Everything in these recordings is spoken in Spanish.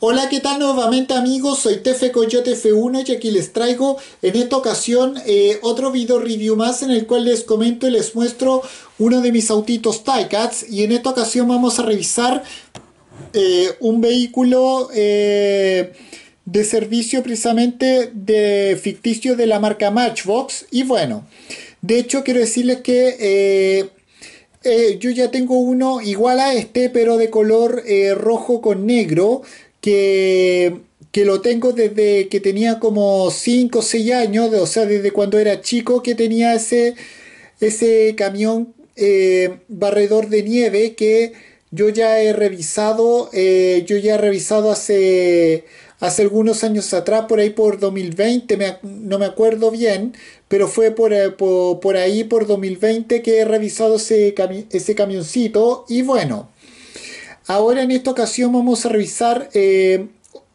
Hola, ¿qué tal nuevamente amigos? Soy Tefe Coyote F1 y aquí les traigo en esta ocasión eh, otro video review más en el cual les comento y les muestro uno de mis autitos Tycats y en esta ocasión vamos a revisar eh, un vehículo eh, de servicio precisamente de ficticio de la marca Matchbox y bueno, de hecho quiero decirles que... yo ya tengo uno igual a este, pero de color rojo con negro, que, que lo tengo desde que tenía como 5 o 6 años, o sea, desde cuando era chico que tenía ese, ese camión eh, barredor de nieve que yo ya he revisado, eh, yo ya he revisado hace, hace algunos años atrás, por ahí por 2020, no me acuerdo bien, pero fue por, eh, por, ahí por 2020 que he revisado ese, ese camioncito y bueno, Ahora en esta ocasión vamos a revisar, eh,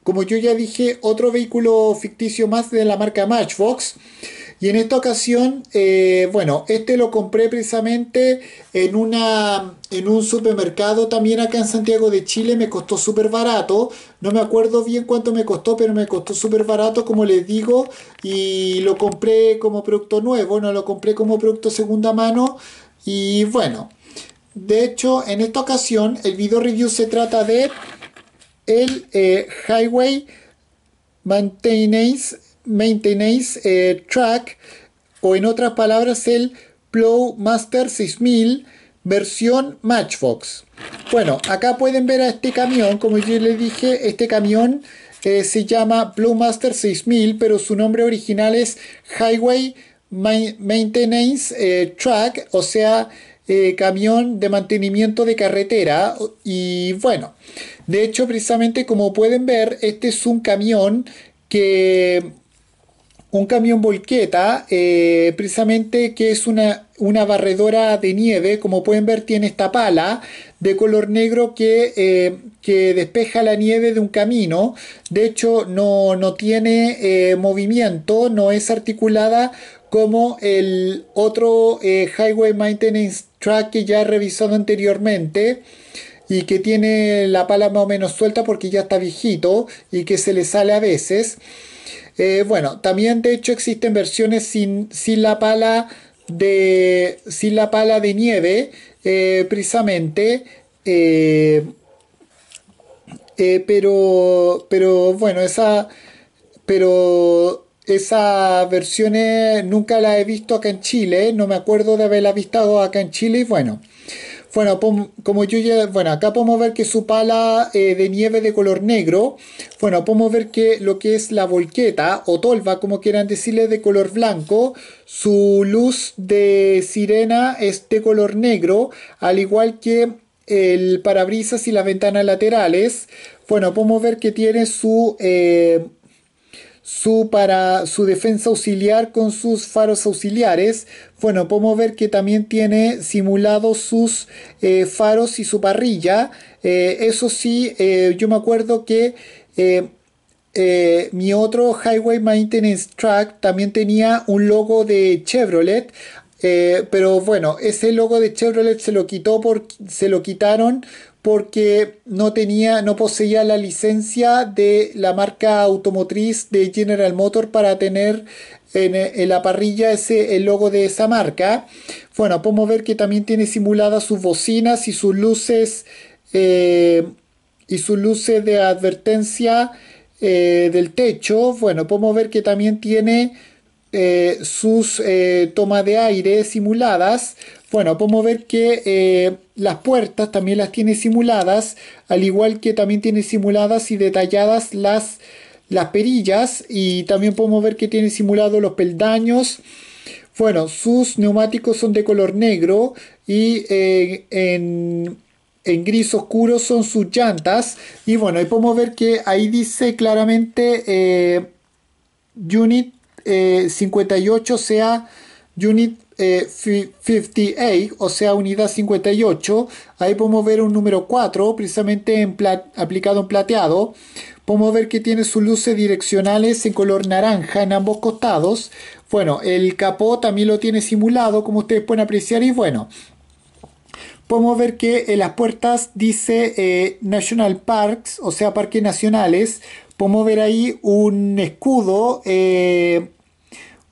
como yo ya dije, otro vehículo ficticio más de la marca Matchbox. Y en esta ocasión, eh, bueno, este lo compré precisamente en, una, en un supermercado también acá en Santiago de Chile. Me costó súper barato. No me acuerdo bien cuánto me costó, pero me costó súper barato, como les digo. Y lo compré como producto nuevo, no lo compré como producto segunda mano. Y bueno, de hecho, en esta ocasión el video review se trata de el eh, Highway Maintenance, eh, Track o en otras palabras el master 6000 versión Matchbox. Bueno, acá pueden ver a este camión, como yo les dije, este camión eh, se llama master 6000, pero su nombre original es Highway Maintenance Track, o sea, eh, camión de mantenimiento de carretera. Y bueno, de hecho, precisamente como pueden ver, este es un camión que un camión volqueta, eh, precisamente que es una, una, barredora de nieve, como pueden ver tiene esta pala de color negro que, eh, despeja la nieve de un camino, de hecho no, no tiene movimiento, no es articulada como el otro eh, Highway Maintenance Track que ya he revisado anteriormente y que tiene la pala más o menos suelta porque ya está viejito y que se le sale a veces. Eh, bueno, también de hecho existen versiones sin, sin, la, pala de, sin la pala de nieve, eh, precisamente. pero, pero bueno, esa... Pero esas versión nunca la he visto acá en Chile, no me acuerdo de haberla visto acá en Chile y bueno. Bueno, como yo ya, bueno, acá podemos ver que su pala eh, de nieve de color negro, bueno, podemos ver que lo que es la volqueta o tolva, como quieran decirle, de color blanco, su luz de sirena es de color negro, al igual que el parabrisas y las ventanas laterales. Bueno, podemos ver que tiene su... Eh, su, para su defensa auxiliar con sus faros auxiliares. Bueno, podemos ver que también tiene simulados sus eh, faros y su parrilla. Eh, eso sí, eh, yo me acuerdo que mi otro Highway Maintenance Truck también tenía un logo de Chevrolet. pero bueno, ese logo de Chevrolet se lo quitó por, se lo quitaron porque no tenía, no poseía la licencia de la marca automotriz de General Motor para tener en, la parrilla ese el logo de esa marca. Bueno, podemos ver que también tiene simuladas sus bocinas y sus luces eh, y sus luces de advertencia eh, del techo. Bueno, podemos ver que también tiene eh, sus eh, tomas de aire simuladas, bueno, podemos ver que eh, las puertas también las tiene simuladas, al igual que también tiene simuladas y detalladas las, las perillas y también podemos ver que tiene simulado los peldaños. Bueno, sus neumáticos son de color negro y en, en gris oscuro son sus llantas. Y bueno, ahí podemos ver que ahí dice claramente Unit eh, 58 sea Unit 58, eh, o sea, unidad 58. Ahí podemos ver un número 4, precisamente aplicado en plateado. Podemos ver que tiene sus luces direccionales en color naranja en ambos costados. Bueno, el capó también lo tiene simulado, como ustedes pueden apreciar, y bueno, podemos ver que en eh, las puertas dice eh, National Parks, o sea, parques nacionales. Podemos ver ahí un escudo, eh,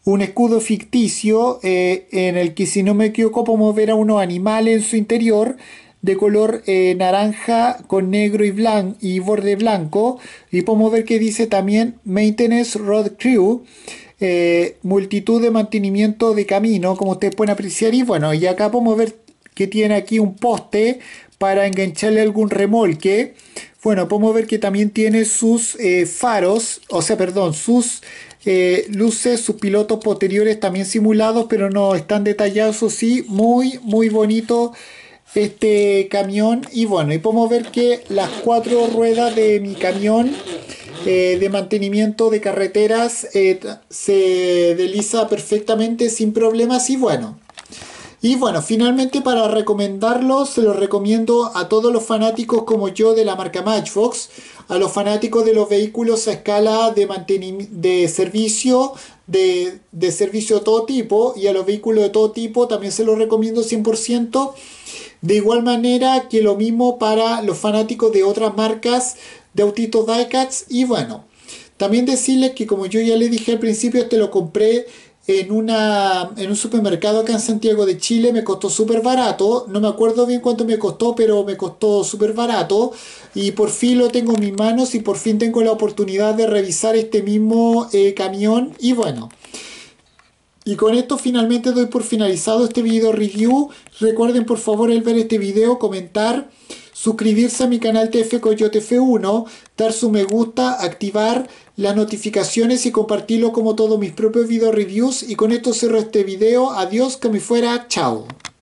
un escudo ficticio en el que, si no me equivoco, podemos ver a unos animales en su interior de color naranja con negro y, blanco. y borde blanco. Y podemos ver que dice también Maintenance Road Crew. multitud de mantenimiento de camino como ustedes pueden apreciar y bueno y acá podemos ver que tiene aquí un poste para engancharle algún remolque. Bueno, podemos ver que también tiene sus eh, faros, o sea, perdón, sus eh, luces, sus pilotos posteriores también simulados, pero no están detallados, o sí, muy, muy bonito este camión. Y bueno, y podemos ver que las cuatro ruedas de mi camión eh, de mantenimiento de carreteras se desliza perfectamente sin problemas y bueno. Y bueno, finalmente para recomendarlo, se lo recomiendo a todos los fanáticos como yo de la marca Matchbox, a los fanáticos de los vehículos a escala de, de servicio, de, servicio de todo tipo y a los vehículos de todo tipo también se los recomiendo 100%. De igual manera que lo mismo para los fanáticos de otras marcas de autitos diecats y bueno, también decirles que como yo ya le dije al principio, este lo compré en, una, en un supermercado acá en Santiago de Chile, me costó súper barato, no me acuerdo bien cuánto me costó, pero me costó súper barato y por fin lo tengo en mis manos y por fin tengo la oportunidad de revisar este mismo eh, camión y bueno. Y con esto finalmente doy por finalizado este video review. Recuerden por favor el ver este video, comentar, suscribirse a mi canal TF Coyote F1, dar su me gusta, activar las notificaciones y compartirlo como todos mis propios video reviews. Y con esto cierro este video. Adiós, que me fuera. Chao.